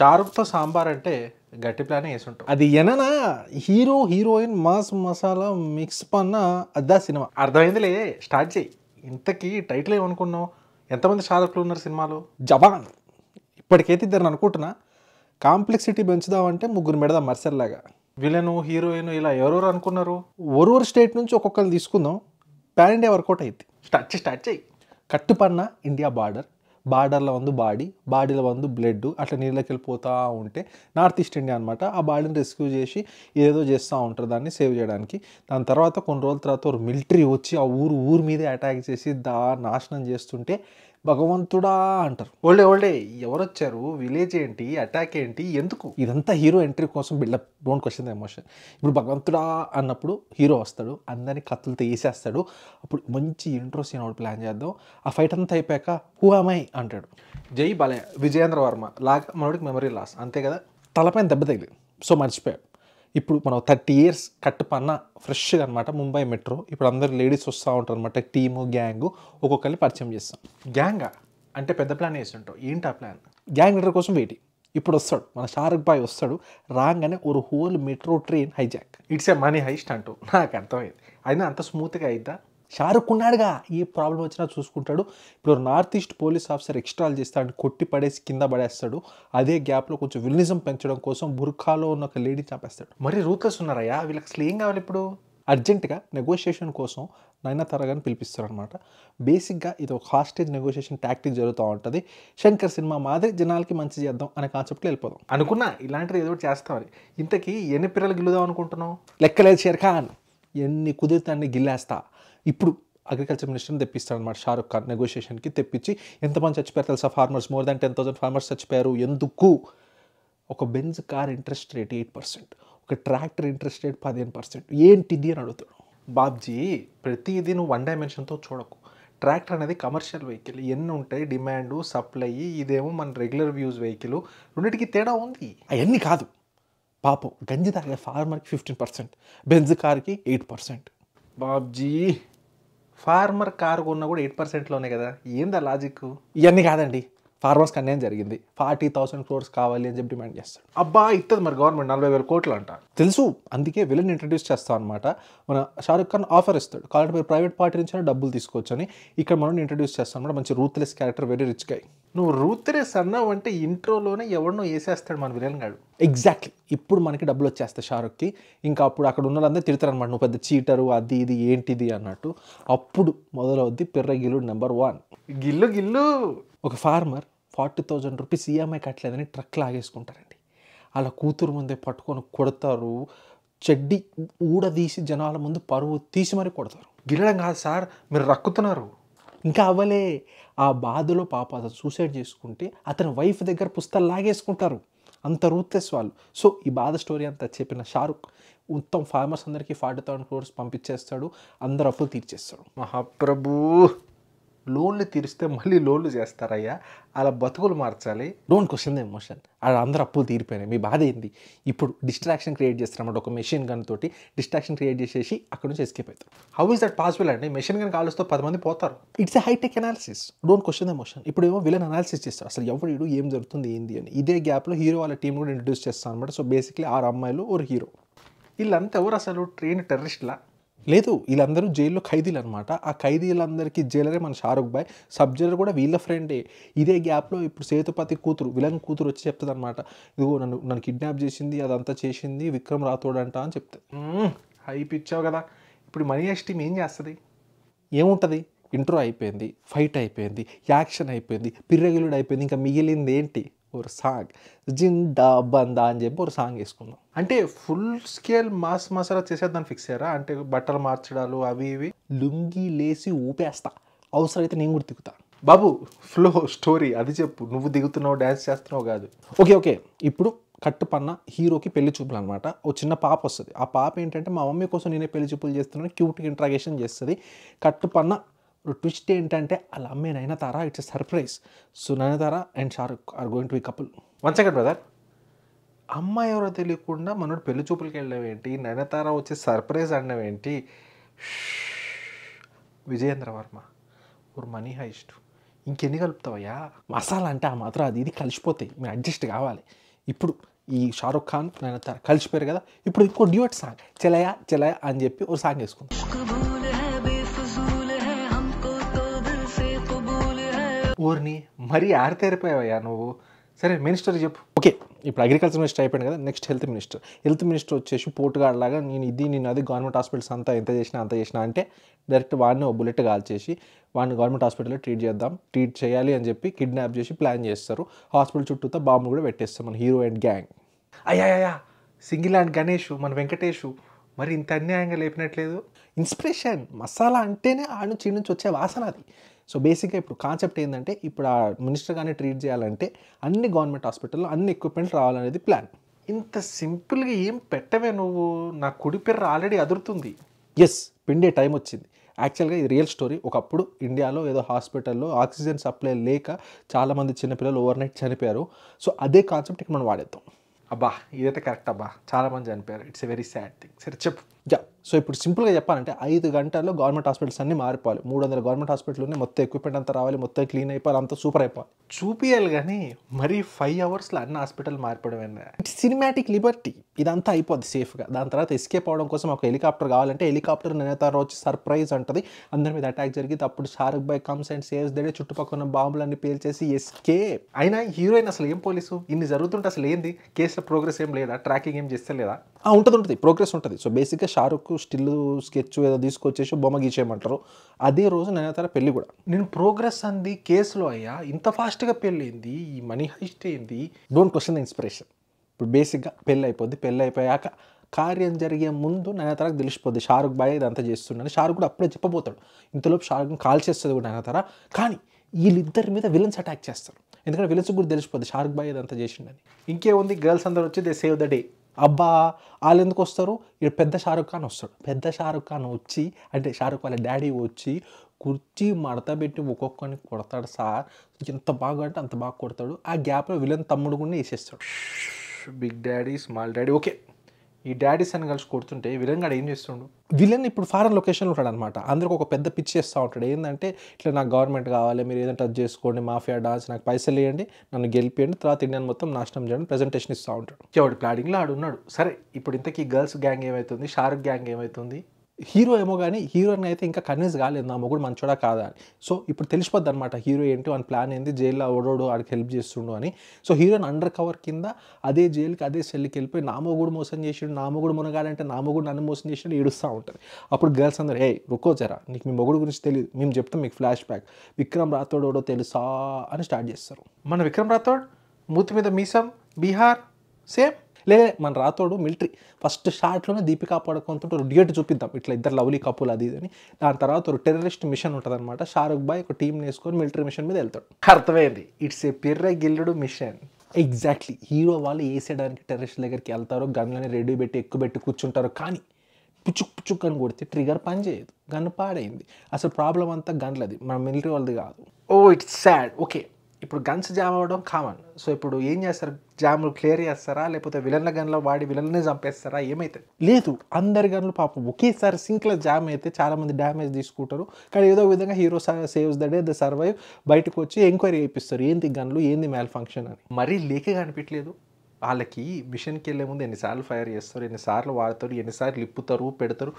షారుఖ్తో సాంబార్ అంటే గట్టి ప్లాన్ వేసుంటాం అది ఎననా hero heroine mass masala mix పన్న అద్దా సినిమా అర్థమైందిలే స్టార్ట్ చేయి ఇంతకీ టైటిల్ ఏమనుకున్నావు ఎంతమంది షారుఖ్లు ఉన్నారు సినిమాలు జబాన్ ఇప్పటికైతే ఇద్దరు అనుకుంటున్నా కాంప్లెక్సిటీ పెంచుదామంటే ముగ్గురు పెడదాం మర్సల్లాగా విలన్ హీరోయిన్ ఇలా ఎవరెవరు అనుకున్నారు ఒరూరు స్టేట్ నుంచి ఒక్కొక్కరిని తీసుకుందాం ప్యాన్ ఇండియా వర్కౌట్ అయితే స్టార్ట్ చేయి స్టార్ట్ చేయి కట్టుపన్న ఇండియా బార్డర్ బార్డర్లో వందు బాడీ బాడీలో వందు బ్లడ్ అట్లా నీళ్ళకి వెళ్ళిపోతూ ఉంటే నార్త్ ఈస్ట్ ఇండియా అనమాట ఆ బాడీని రెస్క్యూ చేసి ఏదో చేస్తూ ఉంటారు దాన్ని సేవ్ చేయడానికి దాని తర్వాత కొన్ని రోజుల తర్వాత ఒక మిలిటరీ వచ్చి ఆ ఊరు ఊరు మీదే అటాక్ చేసి దా నాశనం చేస్తుంటే భగవంతుడా అంటారు ఓల్డే ఓల్డే ఎవరొచ్చారు విలేజ్ ఏంటి అటాక్ ఏంటి ఎందుకు ఇదంతా హీరో ఎంట్రీ కోసం buildup don't question the emotion ఇప్పుడు భగవంతుడా అన్నప్పుడు హీరో వస్తాడు అందరినీ కత్తులు తీసేస్తాడు అప్పుడు మంచి ఇంట్రో సీన్ ఒకటి ప్లాన్ చేద్దాం ఆ ఫైట్ అంతా అయిపోయాక హూ అంటాడు జై బాలయ్య విజయేంద్ర వర్మ లాగా మనోడికి మెమరీ లాస్ అంతే కదా తలపైన దెబ్బ తగిలి సో మర్చిపోయాడు ఇప్పుడు మనం థర్టీ ఇయర్స్ కట్ పన్న ఫ్రెష్గా అనమాట ముంబై మెట్రో ఇప్పుడు అందరు లేడీస్ వస్తూ ఉంటారు అనమాట టీము గ్యాంగు ఒక్కొక్కరిని పరిచయం చేస్తాం గ్యాంగా అంటే పెద్ద ప్లాన్ వేస్తుంటాం ఏంటి ఆ ప్లాన్ గ్యాంగ్ లీడర్ కోసం వెయిట్ ఇప్పుడు వస్తాడు మన షారుఖ్ బాయ్ వస్తాడు రాగానే ఒక whole metro train hijack it's a money heist అంటూ నాకు అర్థమైంది అయినా అంత స్మూత్గా అయిద్దా షారుఖ్ ఉన్నాడుగా ఏ ప్రాబ్లం వచ్చినా చూసుకుంటాడు ఇప్పుడు నార్త్ ఈస్ట్ పోలీస్ ఆఫీసర్ ఎక్స్ట్రాల్ అంటే కొట్టి పడేసి కింద పడేస్తాడు అదే గ్యాప్లో కొంచెం విల్నిజం పెంచడం కోసం బుర్ఖాలో ఉన్న ఒక లేడీ చంపేస్తాడు మరీ రూత్లెస్ ఉన్నారయ్యా వీళ్ళకి అసలు ఏం కావాలి ఇప్పుడు అర్జెంటుగా నెగోషియేషన్ కోసం నైనా తరగాని అనమాట బేసిక్గా ఇది ఒక హాస్టేజ్ నెగోషియేషన్ టాక్టిక్ జరుగుతూ ఉంటుంది శంకర్ సినిమా మాదిరి జనాలకి మంచి చేద్దాం అనే కాన్సెప్ట్లో వెళ్ళిపోదాం అనుకున్నా ఇలాంటిది ఏదో చేస్తామని ఇంతకీ ఎన్ని పిల్లలు గిల్లుదాం అనుకుంటున్నాం లెక్కలేదు షేర్ ఖాన్ ఎన్ని కుదిరితే అన్ని గిల్లేస్తా ఇప్పుడు అగ్రికల్చర్ మినిస్టర్ని తెప్పిస్తాడనమాట షారుఖ్ ఖాన్ నెగోషియేషన్కి తెప్పించి ఎంతమంది చచ్చిపోయారు తెలుసా farmers more than ten thousand farmers చచ్చిపోయారు ఎందుకు ఒక Benz car interest rate eight percent ఒక ట్రాక్టర్ ఇంట్రెస్ట్ రేట్ పదిహేను పర్సెంట్ ఏంటిది అని అడుగుతాడు బాబ్జీ ప్రతిదీ నువ్వు వన్ డైమెన్షన్తో చూడకు ట్రాక్టర్ అనేది కమర్షియల్ వెహికల్ ఎన్ని ఉంటాయి డిమాండ్ సప్లై ఇదేమో మన రెగ్యులర్ వ్యూస్ వెహికల్ రెండింటికి తేడా ఉంది అవన్నీ కాదు పాపం గంజి తాగే ఫార్మర్కి ఫిఫ్టీన్ పర్సెంట్ బెంజ్ కార్కి ఎయిట్ పర్సెంట్ బాబ్జీ ఫార్మర్ కారు కొన్నా కూడా ఎయిట్ పర్సెంట్లోనే కదా ఏందా లాజిక్ ఇవన్నీ కాదండి ఫార్మర్స్కి అన్యాయం జరిగింది ఫార్టీ థౌసండ్ క్రోర్స్ కావాలి అని చెప్పి డిమాండ్ చేస్తాడు అబ్బా ఇస్తుంది మరి గవర్నమెంట్ నలభై వేల కోట్లు అంట తెలుసు అందుకే విలన్ ఇంట్రడ్యూస్ చేస్తాం అనమాట మన షారుఖ్ ఖాన్ ఆఫర్ ఇస్తాడు కాబట్టి మీరు ప్రైవేట్ పార్టీ నుంచి డబ్బులు తీసుకోవచ్చు అని ఇక్కడ మనం ఇంట్రడ్యూస్ చేస్తాం అనమాట మంచి ruthless character very rich guy నువ్వు రూత్లెస్ అన్నావు అంటే ఇంట్రోలోనే ఎవరినో వేసేస్తాడు మన విలన్ గాడు ఎగ్జాక్ట్లీ ఇప్పుడు మనకి డబ్బులు వచ్చేస్తాయి షారుఖ్కి ఇంకా అప్పుడు అక్కడ ఉన్న వాళ్ళందరూ తిడతారు అనమాట నువ్వు పెద్ద చీటరు అది ఇది ఏంటిది అన్నట్టు అప్పుడు మొదలవుద్ది పిర్ర గిల్లు నెంబర్ వన్ గిల్లు గిల్లు ఒక farmer forty thousand rupees EMI కట్టలేదని ట్రక్ లాగేసుకుంటారండి అలా కూతురు ముందే పట్టుకొని కొడతారు చెడ్డి ఊడదీసి జనాల ముందు పరువు తీసి మరీ కొడతారు గిరడం కాదు సార్ మీరు రక్కుతున్నారు ఇంకా అవ్వలే ఆ బాధలో పాప అతను సూసైడ్ చేసుకుంటే అతని వైఫ్ దగ్గర పుస్తకాలు లాగేసుకుంటారు అంత రూత్లెస్ వాళ్ళు సో ఈ బాధ స్టోరీ అంతా చెప్పిన షారుఖ్ మొత్తం ఫార్మర్స్ అందరికీ ఫార్టీ థౌసండ్ క్రోర్స్ పంపించేస్తాడు అందరు అప్పులు తీర్చేస్తాడు మహాప్రభు లోన్లు తీరిస్తే మళ్ళీ లోన్లు చేస్తారయ్యా అలా బతుకులు మార్చాలి డోంట్ క్వశ్చన్ ద ఎమోషన్ అలా అందరూ అప్పులు తీరిపోయినాయి మీ బాధ ఏంది ఇప్పుడు డిస్ట్రాక్షన్ క్రియేట్ చేస్తారన్నమాట ఒక మెషిన్ గన్ తోటి డిస్ట్రాక్షన్ క్రియేట్ చేసేసి అక్కడ నుంచి ఎస్కేప్ అవుతారు హౌ ఇస్ దట్ పాసిబుల్ అండి మెషిన్ గన్ కాలుస్తో పది మంది పోతారు it's a high tech analysis don't question the emotion ఇప్పుడు ఏమో విలన్ అనాలిసిస్ చేస్తారు అసలు ఎవరు ఏం జరుగుతుంది ఏంది అని ఇదే గ్యాప్లో హీరో వాళ్ళ టీం కూడా ఇంట్రడ్యూస్ చేస్తాను అనమాట సో బేసిక్లీ ఆరు అమ్మాయిలు ఒక హీరో వీళ్ళంతా ఎవరు అసలు ట్రైన్ టెర్రరిస్ట్లా లేదు వీళ్ళందరూ జైల్లో ఖైదీలు అనమాట ఆ ఖైదీలందరికీ జైలరే మన షారుఖ్ భాయ్ సబ్ జైలర్ కూడా వీళ్ళ ఫ్రెండే ఇదే గ్యాప్లో ఇప్పుడు సేతుపతి కూతురు విలన్ కూతురు వచ్చి చెప్తుంది అనమాట ఇదిగో నన్ను నన్ను కిడ్నాప్ చేసింది అదంతా చేసింది విక్రమ్ అంట అని చెప్తుంది అయిపించావు కదా ఇప్పుడు మనీ ఎస్ ఏం చేస్తుంది ఏముంటుంది ఇంట్రో అయిపోయింది ఫైట్ అయిపోయింది యాక్షన్ అయిపోయింది పిర్రెగులుడు అయిపోయింది ఇంకా మిగిలింది ఏంటి ஒரு సాంగ్ జిందా బందా అని చెప్పి ఒక సాంగ్ వేసుకుందాం అంటే ఫుల్ స్కేల్ మాస్ మసాలా చేసేద్దాం ఫిక్స్ అయ్యారా అంటే బట్టలు మార్చడాలు అవి ఇవి లుంగి లేసి ఊపేస్తా అవసరం అయితే నేను కూడా దిగుతా బాబు ఫ్లో స్టోరీ అది చెప్పు నువ్వు దిగుతున్నావు డ్యాన్స్ చేస్తున్నావు కాదు ఓకే ఓకే ఇప్పుడు కట్టు పన్న హీరోకి పెళ్లి చూపులు అనమాట ఓ చిన్న పాప వస్తుంది ఆ పాప ఏంటంటే మా మమ్మీ కోసం నేనే పెళ్లి చూపులు చేస్తున్నాను క్యూట్గా ఇంట్రాగేషన్ చేస్తుంది కట్టు పన్న ఇప్పుడు ట్విస్ట్ ఏంటంటే అలా అమ్మే Nayanthara it's surprise so Nayanthara and Shahrukh are going to ఈ కపుల్ వన్ సెకండ్ బ్రదర్ అమ్మాయి ఎవరో తెలియకుండా మనోడు పెళ్లి చూపులకి వెళ్ళడం ఏంటి నయనతార వచ్చే సర్ప్రైజ్ అనడం ఏంటి విజయేంద్ర వర్మ ఊరు మనీ హైస్ట్ ఇంకెన్ని కలుపుతావయ్యా మసాలా అంటే ఆ మాత్రం అది ఇది కలిసిపోతాయి మీరు అడ్జస్ట్ కావాలి ఇప్పుడు ఈ షారుఖ్ ఖాన్ నయనతార కలిసిపోయారు కదా ఇప్పుడు ఇంకో డ్యూట్ సాంగ్ చెలయా చెలయా అని చెప్పి ఒక సాంగ్ వేసుకుందాం ఊరిని మరీ ఆరితేరిపోయావయ్యా నువ్వు సరే మినిస్టర్ చెప్పు ఓకే ఇప్పుడు అగ్రికల్చర్ మినిస్టర్ అయిపోయింది కదా next health minister health minister వచ్చేసి పోర్టుగాడ్ లాగా నేను ఇది నేను అది గవర్నమెంట్ హాస్పిటల్స్ అంతా ఎంత చేసినా అంత చేసినా అంటే డైరెక్ట్ వాడిని ఒక బుల్లెట్ కాల్చేసి వాడిని గవర్నమెంట్ హాస్పిటల్లో ట్రీట్ చేద్దాం ట్రీట్ చేయాలి అని చెప్పి కిడ్నాప్ చేసి ప్లాన్ చేస్తారు హాస్పిటల్ చుట్టూతో బాంబు కూడా పెట్టేస్తాం మన హీరో అండ్ గ్యాంగ్ అయ్యా సింగిల్ అండ్ గణేష్ మన వెంకటేష్ మరి ఇంత అన్యాయంగా లేపినట్లేదు ఇన్స్పిరేషన్ మసాలా అంటేనే ఆడ నుంచి వచ్చే వాసన అది సో బేసిక్గా ఇప్పుడు కాన్సెప్ట్ ఏంటంటే ఇప్పుడు ఆ మినిస్టర్ కానీ ట్రీట్ చేయాలంటే అన్ని గవర్నమెంట్ హాస్పిటల్లో అన్ని ఎక్విప్మెంట్ రావాలనేది ప్లాన్ ఇంత సింపుల్గా ఏం పెట్టవే నువ్వు నా కుడి పెర్ర ఆల్రెడీ అదురుతుంది ఎస్ పిండే టైం వచ్చింది యాక్చువల్గా ఇది రియల్ స్టోరీ ఒకప్పుడు ఇండియాలో ఏదో హాస్పిటల్లో ఆక్సిజన్ సప్లై లేక చాలామంది చిన్నపిల్లలు ఓవర్ నైట్ చనిపోయారు సో అదే కాన్సెప్ట్ ఇక్కడ మనం వాడేద్దాం అబ్బా ఇదైతే కరెక్ట్ అబ్బా చాలామంది చనిపోయారు it's a very sad thing సరే చెప్పు జా సో ఇప్పుడు సింపుల్గా చెప్పాలంటే ఐదు గంటల్లో గవర్నమెంట్ హాస్పిటల్స్ అన్ని మారిపోవాలి మూడు వందల గవర్నమెంట్ హాస్పిటల్ ఉన్నాయి మొత్తం ఎక్విప్మెంట్ అంతా రావాలి మొత్తం క్లీన్ అయిపోవాలి అంతా సూపర్ అయిపోవాలి చూపియాలి కానీ మరీ ఫైవ్ అవర్స్లో అన్ని హాస్పిటల్ మారిపోవడం సినిమాటిక్ లిబర్టీ ఇదంతా అయిపోద్ది సేఫ్గా దాని తర్వాత ఎస్కేప్ అవడం కోసం ఒక హెలికాప్టర్ కావాలంటే హెలికాప్టర్ నేత వచ్చి సర్ప్రైజ్ ఉంటుంది అందరి మీద అటాక్ జరిగింది అప్పుడు షారుఖ్ బాయ్ కమ్స్ అండ్ సేవ్స్ దగ్గర చుట్టుపక్కల ఉన్న బాంబులన్నీ పేల్చేసి ఎస్కేప్ అయినా హీరోయిన్ అసలు ఏం పోలీసు ఇన్ని జరుగుతుంటే అసలు ఏంది కేసులో ప్రోగ్రెస్ ఏం లేదా ట్రాకింగ్ ఏం చేస్తే లేదా ఉంటుంది ఉంటుంది ప్రోగ్రెస్ ఉంటుంది సో బేసిక్గా షారుఖ్ నాకు స్టిల్ స్కెచ్ ఏదో తీసుకొచ్చేసి బొమ్మ గీచేయమంటారు అదే రోజు నయనతార పెళ్ళి కూడా నేను ప్రోగ్రెస్ అంది కేసులో అయ్యా ఇంత ఫాస్ట్గా పెళ్ళి అయింది ఈ మనీ హైస్ట్ ఏంది డోంట్ క్వశ్చన్ ద ఇన్స్పిరేషన్ ఇప్పుడు బేసిక్గా పెళ్ళి అయిపోద్ది పెళ్ళి అయిపోయాక కార్యం జరిగే ముందు నయనతారకు తెలిసిపోద్ది షారుఖ్ బాయ్ ఇదంతా చేస్తున్నాను షారుఖ్ కూడా అప్పుడే చెప్పబోతాడు ఇంతలోపు షారుఖ్ని కాల్ చేస్తుంది కూడా నయనతార కానీ వీళ్ళిద్దరి మీద విలన్స్ అటాక్ చేస్తారు ఎందుకంటే విలన్స్ కూడా తెలిసిపోద్ది షారుఖ్ బాయ్ ఇదంతా చేసిండని ఇంకే ఉంది గర్ల్స్ అందరూ వచ్చి దే సేవ్ ద డే అబ్బా వాళ్ళు ఎందుకు వస్తారు ఇక్కడ పెద్ద షారుఖ్ ఖాన్ వస్తాడు పెద్ద షారుఖ్ ఖాన్ వచ్చి అంటే షారుఖ్ వాళ్ళ డాడీ వచ్చి కుర్చీ మడత పెట్టి ఒక్కొక్కరిని కొడతాడు సార్ ఎంత బాగా అంటే అంత బాగా కొడతాడు ఆ గ్యాప్లో విలన్ తమ్ముడు కూడా వేసేస్తాడు big daddy small daddy okay ఈ డాడీ సన్ కలిసి కొడుతుంటే విలన్ గాడు ఏం చేస్తుండు విలన్ ఇప్పుడు ఫారెన్ లొకేషన్లో ఉంటాడు అనమాట అందరికి ఒక పెద్ద పిచ్చి చేస్తూ ఉంటాడు ఏంటంటే ఇట్లా నాకు గవర్నమెంట్ కావాలి మీరు ఏదైనా టచ్ చేసుకోండి మాఫియా డాన్స్ నాకు పైసలు ఇవ్వండి నన్ను గెలిపియండి తర్వాత ఇండియన్ మొత్తం నాశనం చేయండి ప్రజెంటేషన్ ఇస్తూ ఉంటాడు ఎవడు ప్లాడింగ్లో ఆడు ఉన్నాడు సరే ఇప్పుడు ఇంతకీ గర్ల్స్ గ్యాంగ్ ఏమవుతుంది షారుఖ్ గ్యాంగ్ ఏమవుతుంది హీరో ఏమో కానీ హీరోయిన్ అయితే ఇంకా కన్విన్స్ కాలేదు నా మొగుడు మంచోడా కాదా అని సో ఇప్పుడు తెలిసిపోద్ది అనమాట హీరో ఏంటి వాని ప్లాన్ ఏంది జైల్లో ఓడోడు ఆడికి హెల్ప్ చేస్తుండు అని సో హీరోయిన్ అండర్ కవర్ కింద అదే జైలుకి అదే సెల్కి వెళ్ళిపోయి నా మొగుడు మోసం చేసిండు నా మొగుడు మునగాలంటే నా మొగుడు నన్ను మోసం చేసిండు ఏడుస్తూ ఉంటుంది అప్పుడు గర్ల్స్ అందరూ ఏ రుక్కోచారా నీకు మీ మొగుడు గురించి తెలియదు మేము చెప్తాం మీకు ఫ్లాష్ బ్యాక్ విక్రమ్ రాథోడ్ ఓడో తెలుసా అని స్టార్ట్ చేస్తారు మన విక్రమ్ రాథోడ్ మూతి మీద మీసం బీహార్ సేమ్ లే మన రాతోడు మిలిటరీ ఫస్ట్ షార్ట్లోనే దీపికా పడుకోంతో డ్యూట్ చూపిద్దాం ఇట్లా ఇద్దరు లవ్లీ కపుల్ అది అని దాని తర్వాత ఒక టెర్రరిస్ట్ మిషన్ అనమాట షారుఖ్ బాయ్ ఒక టీం వేసుకొని మిలిటరీ మిషన్ మీద వెళ్తాడు అర్థమైంది ఇట్స్ ఏ పిర్ర గిల్లుడు మిషన్ ఎగ్జాక్ట్లీ హీరో వాళ్ళు వేసేయడానికి టెర్రరిస్ట్ దగ్గరికి వెళ్తారు గన్లని రెడీ పెట్టి ఎక్కువ పెట్టి కూర్చుంటారు కానీ పుచ్చుక్ పుచ్చుక్ అని కొడితే ట్రిగర్ పని చేయదు గన్ పాడైంది అసలు ప్రాబ్లం అంతా గన్లది మన మిలిటరీ వాళ్ళది కాదు ఓ ఇట్స్ సాడ్ ఓకే ఇప్పుడు గన్స్ జామ్ అవ్వడం కామన్ సో ఇప్పుడు ఏం చేస్తారు జామ్ క్లియర్ చేస్తారా లేకపోతే విలన్ల గన్లో వాడి విలన్నే చంపేస్తారా ఏమైతుంది లేదు అందరి గన్లు పాపం ఒకేసారి సింక్లో జామ్ అయితే చాలామంది డ్యామేజ్ తీసుకుంటారు కానీ ఏదో విధంగా hero saves the day the survive బయటకు వచ్చి ఎంక్వైరీ చేయిస్తారు ఏంది గన్లు ఏంది మ్యాల్ ఫంక్షన్ అని మరీ లేకే కనిపించలేదు వాళ్ళకి మిషన్కి వెళ్ళే ముందు ఎన్నిసార్లు ఫైర్ చేస్తారు ఎన్నిసార్లు వాడతారు ఎన్నిసార్లు ఇప్పుతారు పెడతారు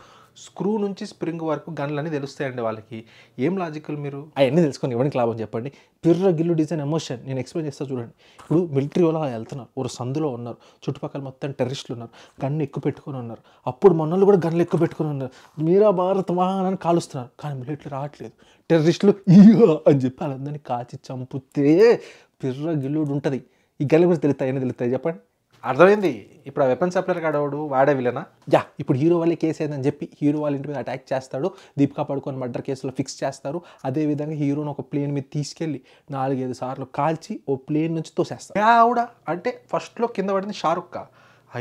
స్క్రూ నుంచి స్ప్రింగ్ వరకు గన్లన్నీ తెలుస్తాయండి వాళ్ళకి ఏం లాజికల్ మీరు అవన్నీ తెలుసుకొని ఇవ్వడానికి లాభం చెప్పండి పిర్ర గిల్లు డిజైన్ ఎమోషన్ నేను ఎక్స్ప్లెయిన్ చేస్తా చూడండి ఇప్పుడు మిలిటరీ వాళ్ళు వెళ్తున్నారు ఒక సందులో ఉన్నారు చుట్టుపక్కల మొత్తం టెర్రిస్టులు ఉన్నారు గన్ను ఎక్కువ పెట్టుకొని ఉన్నారు అప్పుడు మనోళ్ళు కూడా గన్లు ఎక్కువ పెట్టుకొని ఉన్నారు మీరా భారత్ వాహనాన్ని కాలుస్తున్నారు కానీ మిలిటరీ రావట్లేదు టెర్రరిస్టులు అని చెప్పి వాళ్ళందరినీ కాచి చంపితే పిర్ర గిల్లుడు ఉంటుంది ఈ గల్లీ గురించి తెలుస్తాయి ఏమైనా తెలుస్తాయి చెప్పండి అర్థమైంది ఇప్పుడు ఆ వెపన్ సప్లైర్ కాడవాడు వాడే విలనా యా ఇప్పుడు హీరో వాళ్ళే కేసు అయిందని చెప్పి హీరో వాళ్ళ ఇంటి మీద అటాక్ చేస్తాడు దీపికా పడుకొని మర్డర్ కేసులో ఫిక్స్ చేస్తారు అదేవిధంగా హీరోను ఒక ప్లేన్ మీద తీసుకెళ్ళి నాలుగైదు సార్లు కాల్చి ఓ ప్లేన్ నుంచి తోసేస్తాడు ఆవిడ అంటే ఫస్ట్లో కింద పడింది షారుఖ్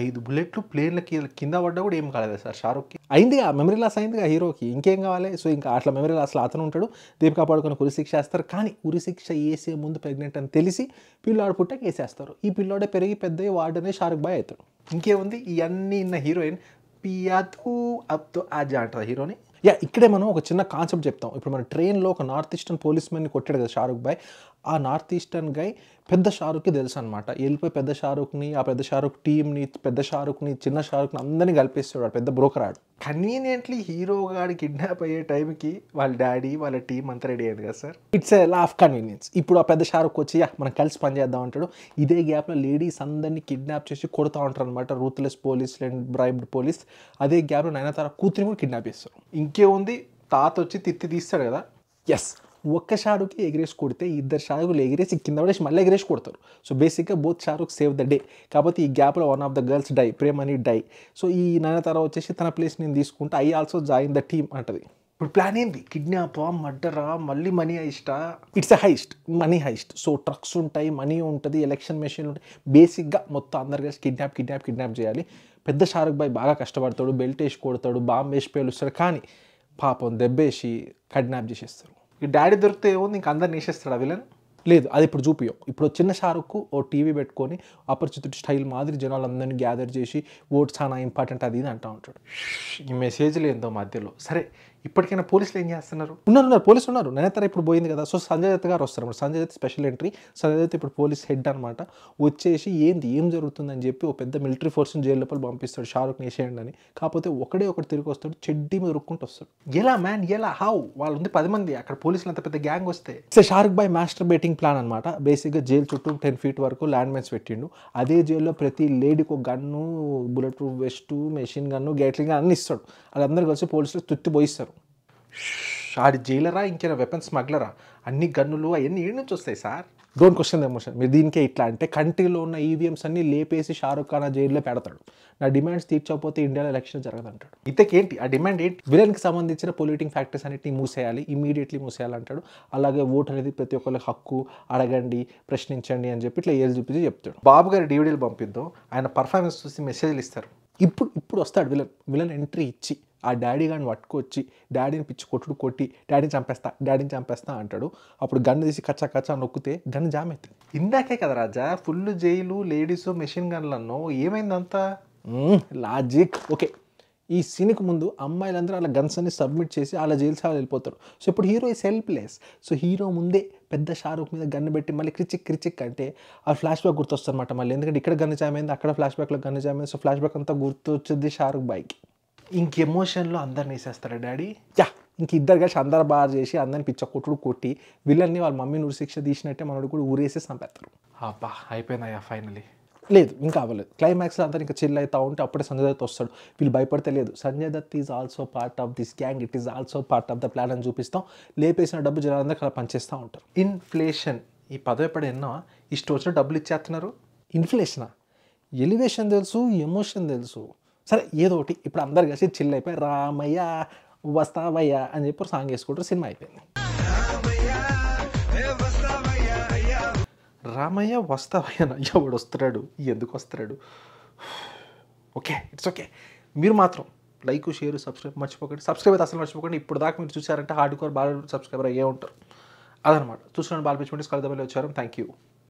ఐదు బుల్లెట్లు ప్లేన్ల కింద పడ్డా కూడా ఏం కాలేదు సార్ షారుఖ్కి అయిందిగా మెమరీ లాస్ అయిందిగా హీరోకి ఇంకేం కావాలి సో ఇంకా అట్లా మెమరీ లాస్లో అతను ఉంటాడు దీపికా పడుకొని ఉరి శిక్ష వేస్తారు కానీ ఉరి శిక్ష వేసే ముందు ప్రెగ్నెంట్ అని తెలిసి పిల్లవాడు పుట్టాక వేసేస్తారు ఈ పిల్లోడే పెరిగి పెద్ద వాడనే షారుఖ్ బాయ్ అవుతాడు ఇంకేముంది ఇవన్నీ ఇన్న హీరోయిన్ పియాతూ అప్తో ఆజా అంటారు హీరోని యా ఇక్కడే మనం ఒక చిన్న కాన్సెప్ట్ చెప్తాం ఇప్పుడు మన ట్రైన్లో ఒక నార్త్ ఈస్టర్న్ పోలీస్ మ్యాన్ని కొట్టాడు కదా షారుఖ్ బాయ్ ఆ నార్త్ ఈస్టర్న్ గై పెద్ద షారుఖ్కి తెలుసు అనమాట వెళ్ళిపోయి పెద్ద షారుఖ్ని ఆ పెద్ద షారుఖ్ టీమ్ని పెద్ద షారుఖ్ని చిన్న షారుఖ్ని అందరినీ కలిపేస్తాడు పెద్ద బ్రోకర్ ఆడు కన్వీనియంట్లీ హీరో గాడి కిడ్నాప్ అయ్యే టైంకి వాళ్ళ డాడీ వాళ్ళ టీం అంతా రెడీ అయ్యింది కదా sir it's a laugh convenience ఇప్పుడు ఆ పెద్ద షారుఖ్ వచ్చి మనం కలిసి పనిచేద్దాం అంటాడు ఇదే గ్యాప్లో లేడీస్ అందరినీ కిడ్నాప్ చేసి కొడుతూ ఉంటారు అనమాట ruthless police and bribed police అదే గ్యాప్లో నైనా తర కూతురిని కూడా కిడ్నాప్ చేస్తారు ఉంది తాత వచ్చి తిత్తి తీస్తాడు కదా ఎస్ ఒక్క షారుక్కి ఎగిరేసి కొడితే ఇద్దరు షారుకులు ఎగిరేసి కింద పడేసి మళ్ళీ ఎగిరేసి కొడతారు సో బేసిక్గా both Shahrukh save the day కాబట్టి ఈ గ్యాప్లో one of the girls die ప్రేమని డై సో ఈ తర్వాత వచ్చేసి తన ప్లేస్ నేను తీసుకుంటే I also join the team అంటది ఇప్పుడు ప్లాన్ ఏంటి కిడ్నాపా మర్డరా మళ్ళీ మనీ హైస్టా it's a heist money heist so trucks ఉంటాయి మనీ ఉంటుంది ఎలక్షన్ మెషిన్ ఉంటాయి బేసిక్గా మొత్తం అందరు కలిసి కిడ్నాప్ కిడ్నాప్ కిడ్నాప్ చేయాలి పెద్ద షారుక్ బాయ్ బాగా కష్టపడతాడు బెల్ట్ వేసి కొడతాడు బాంబ్ వేసి పేలుస్తాడు కానీ పాపం దెబ్బేసి కిడ్నాప్ చేసేస్తారు ఈ డాడీ దొరికితే ఏముంది ఇంక అందరు వేసేస్తాడు ఆ విలన్ లేదు అది ఇప్పుడు చూపియో ఇప్పుడు చిన్న షారుక్ ఓ టీవీ పెట్టుకొని అపరిచితుడి స్టైల్ మాదిరి జనాలందరినీ గ్యాదర్ చేసి ఓట్స్ చాలా ఇంపార్టెంట్ అది ఇది అంటూ ఉంటాడు ఈ మెసేజ్లు ఏందో మధ్యలో సరే ఇప్పటికైనా పోలీసులు ఏం చేస్తున్నారు ఉన్నారు ఉన్నారు పోలీసు ఉన్నారు నేనతర ఇప్పుడు పోయింది కదా సో సంజయ్ దత్ గారు వస్తారు సంజయ్ దత్ స్పెషల్ ఎంట్రీ సంజయ్ దత్ ఇప్పుడు పోలీస్ హెడ్ అనమాట వచ్చేసి ఏంది ఏం జరుగుతుందని చెప్పి ఓ పెద్ద మిలిటరీ ఫోర్స్ని జైలు లోపల పంపిస్తాడు షారుఖ్ వేసేయండి అని కాకపోతే ఒకడే ఒకటి తిరిగి వస్తాడు చెడ్డి మీద రుక్కుంటూ వస్తాడు ఎలా మ్యాన్ ఎలా హౌ వాళ్ళు ఉంది పది మంది అక్కడ పోలీసులు అంత పెద్ద గ్యాంగ్ వస్తే షారుఖ్ బాయ్ మాస్టర్ బేటింగ్ ఫైటింగ్ ప్లాన్ అనమాట బేసిక్గా జైలు చుట్టూ టెన్ ఫీట్ వరకు ల్యాండ్ మైన్స్ పెట్టిండు అదే జైల్లో ప్రతి లేడీకి ఒక gun bulletproof vest machine gun gatling అన్నీ ఇస్తాడు వాళ్ళందరూ కలిసి పోలీసులు తుత్తి పోయిస్తారు ఆడి జైలరా ఇంకేనా వెపన్ స్మగ్లరా అన్ని గన్నులు అవన్నీ ఏడు నుంచి వస్తాయి సార్ డోంట్ క్వశ్చన్ ఎమోషన్ మీరు దీనికే ఇట్లా అంటే కంట్రీలో ఉన్న ఈవీఎంస్ e అన్ని లేపేసి షారుఖ్ ఖాన్ ఆ జైల్లో పెడతాడు నా డిమాండ్స్ తీర్చకపోతే ఇండియాలో ఎలక్షన్ జరగదంటాడు ఏంటి ఆ డిమాండ్ ఏంటి విలన్కి సంబంధించిన పొల్యూటింగ్ ఫ్యాక్టర్స్ అన్నిటిని మూసేయాలి ఇమీడియట్లీ మూసేయాలంటాడు అలాగే ఓట్ అనేది ప్రతి ఒక్కరికి హక్కు అడగండి ప్రశ్నించండి అని చెప్పి ఇట్లా ఏది చూపించి చెప్తాడు బాబు గారి డివిడీలు పంపిద్దాం ఆయన పర్ఫార్మెన్స్ చూసి మెసేజ్లు ఇస్తారు ఇప్పుడు ఇప్పుడు వస్తాడు విలన్ విలన్ ఎంట్రీ ఇచ్చి ఆ డాడీ కానీ పట్టుకొచ్చి డాడీని పిచ్చి కొట్టుడు కొట్టి డాడీని చంపేస్తా డాడీని చంపేస్తా అంటాడు అప్పుడు గన్ తీసి కచ్చా కచ్చా నొక్కితే గన్ జామ్ అవుతుంది ఇందాకే కదా రాజా ఫుల్ జైలు లేడీస్ మెషిన్ గన్లను ఏమైందంతా లాజిక్ ఓకే ఈ సీన్కి ముందు అమ్మాయిలందరూ వాళ్ళ గన్స్ అన్ని సబ్మిట్ చేసి వాళ్ళ జైలు సార్ వెళ్ళిపోతారు సో ఇప్పుడు hero is helpless so hero ముందే పెద్ద షారుఖ్ మీద గన్ను పెట్టి మళ్ళీ క్రిచిక్ క్రిచిక్ అంటే ఆ ఫ్లాష్ బ్యాక్ గుర్తొస్తుంది అనమాట మళ్ళీ ఎందుకంటే ఇక్కడ గన్ను జామ్ అయింది అక్కడ ఫ్లాష్ బ్యాక్లో గన్ను జామ్ అయింది సో ఫ్లాష్ బ్యాక్ అంతా గుర్తొచ్చింది షారుఖ్ బైక్ ఇంక ఎమోషన్లో అందరిని వేసేస్తారు డాడీ యా ఇంక ఇద్దరు కలిసి అందరు బాగా చేసి అందరిని పిచ్చ కొట్టుడు కొట్టి వీళ్ళని వాళ్ళ మమ్మీ నువ్వు శిక్ష తీసినట్టే మనోడు కూడా ఊరేసి చంపేస్తారు అబ్బా అయిపోయినాయా ఫైనలీ లేదు ఇంకా అవ్వలేదు క్లైమాక్స్ అంతా ఇంకా చిల్ అవుతా ఉంటే అప్పుడే సంజయ్ దత్ వస్తాడు వీళ్ళు భయపడతలేదు Sanjay Dutt is also part of this gang it is also part of the plan అని చూపిస్తాం లేపేసిన డబ్బు జనాలందరూ అలా పనిచేస్తూ ఉంటారు ఇన్ఫ్లేషన్ ఈ పదవి పడి ఎన్నో ఇష్టం వచ్చిన డబ్బులు ఇచ్చేస్తున్నారు ఇన్ఫ్లేషనా ఎలివేషన్ తెలుసు ఎమోషన్ తెలుసు సరే ఏదో ఒకటి ఇప్పుడు అందరు కలిసి చిల్ అయిపోయి రామయ్య వస్తావయ్య అని చెప్పి సాంగ్ వేసుకుంటారు సినిమా అయిపోయింది రామయ్య వస్తావయ్య ఎవడు వస్తున్నాడు ఎందుకు వస్తున్నాడు ఓకే ఇట్స్ ఓకే మీరు మాత్రం లైక్ షేర్ సబ్స్క్రైబ్ మర్చిపోకండి సబ్స్క్రైబ్ అయితే అసలు మర్చిపోకండి ఇప్పుడు దాకా మీరు చూసారంటే హార్డ్ కోర్ బాల్ సబ్స్క్రైబర్ అయ్యే ఉంటారు అదనమాట చూసిన బాల్ పిచ్చుకుంటే స్కల్ దెబ్బలు వచ్చారు థ్యాంక్ యూ